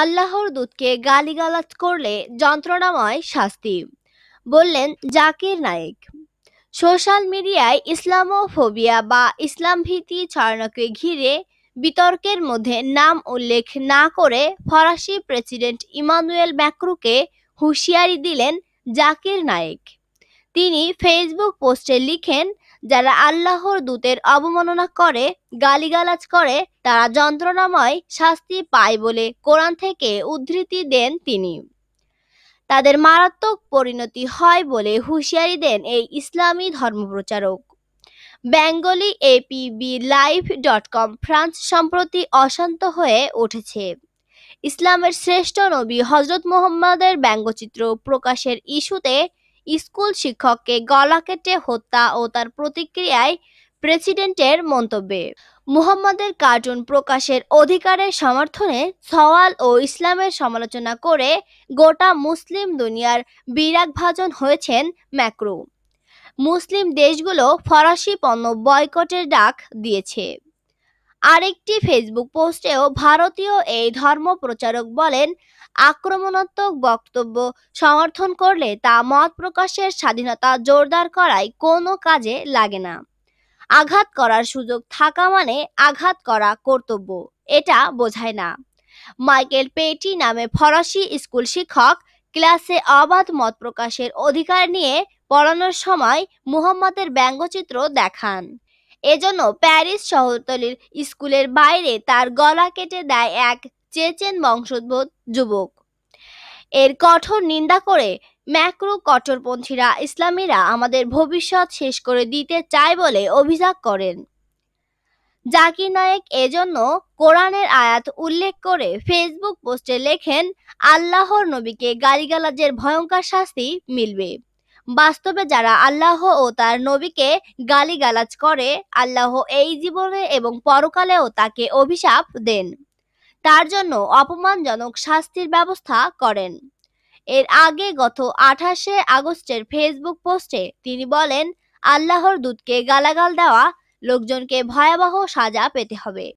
আল্লাহর দূতকে গালিগালাজ করলে যন্ত্রণাময় শাস্তি বললেন জাকির নায়েক সোশ্যাল মিডিয়ায় ইসলামোফোবিয়া বা ইসলাম ভীতি ছড়ানোকে ঘিরে বিতর্কের মধ্যে নাম উল্লেখ না করে ফরাসি প্রেসিডেন্ট ইমানুয়েল ম্যাক্রুকে হুঁশিয়ারি দিলেন জাকির নায়েক তিনি ফেসবুক পোস্টে লিখেন যারা আল্লাহর দূতের অবমাননা করে গালিগালাজ করে তারা যন্ত্রণাময় শাস্তি পায় বলে কোরআন থেকে উদ্ধৃতি দেন তিনি তাদের মারাত্মক পরিণতি হয় বলে হুঁশিয়ারি দেন এই ইসলামী ধর্মপ্রচারক Bengali ABP live dot com France সম্প্রতি অশান্ত হয়ে উঠেছে ইসলামের শ্রেষ্ঠ নবী হজরত মোহাম্মদের ব্যঙ্গচিত্র প্রকাশের ইস্যুতে স্কুল শিক্ষককে গলা কেটে হত্যা ও তার প্রতিক্রিয়ায় প্রেসিডেন্টের মন্তব্যে মুহাম্মদের কার্টুন প্রকাশের অধিকারের সমর্থনে সওয়াল ও ইসলামের সমালোচনা করে গোটা মুসলিম দুনিয়ার বিরাগভাজন হয়েছেন ম্যাক্রো মুসলিম দেশগুলো ফরাসি পণ্য বয়কটের ডাক দিয়েছে আরেকটি ফেসবুক পোস্টেও ভারতীয় এই ধর্ম প্রচারক বলেন আক্রমণাত্মক বক্তব্য সমর্থন করলে তা মত প্রকাশের স্বাধীনতা জোরদার করায় কোনো কাজে লাগে না আঘাত করার সুযোগ থাকা মানে আঘাত করা কর্তব্য এটা বোঝায় না মাইকেল পেটি নামে ফরাসি স্কুল শিক্ষক ক্লাসে অবাধ মত প্রকাশের অধিকার নিয়ে পড়ানোর সময় মুহাম্মদের ব্যঙ্গচিত্র দেখান এজন্য প্যারিস শহরতলির স্কুলের বাইরে তার গলা কেটে দেয় এক চেচেন বংশোদ্ভূত যুবক এর কঠোর নিন্দা করে ম্যাক্রো কট্টরপন্থীরা ইসলামীরা আমাদের ভবিষ্যৎ শেষ করে দিতে চায় বলে অভিযোগ করেন জাকির নায়েক এজন্য কোরআনের আয়াত উল্লেখ করে ফেসবুক পোস্টে লেখেন আল্লাহর নবীকে গালিগালাজের ভয়ঙ্কর শাস্তি মিলবে বাস্তবে যারা আল্লাহ ও তার নবীকে গালিগালাজ করে আল্লাহ এই জীবনে এবং পরকালেও তাকে অভিশাপ দেন তার জন্য অপমানজনক শাস্তির ব্যবস্থা করেন এর আগে গত আঠাশে আগস্টের ফেসবুক পোস্টে তিনি বলেন আল্লাহর দূতকে গালাগাল দেওয়া লোকজনকে ভয়াবহ সাজা পেতে হবে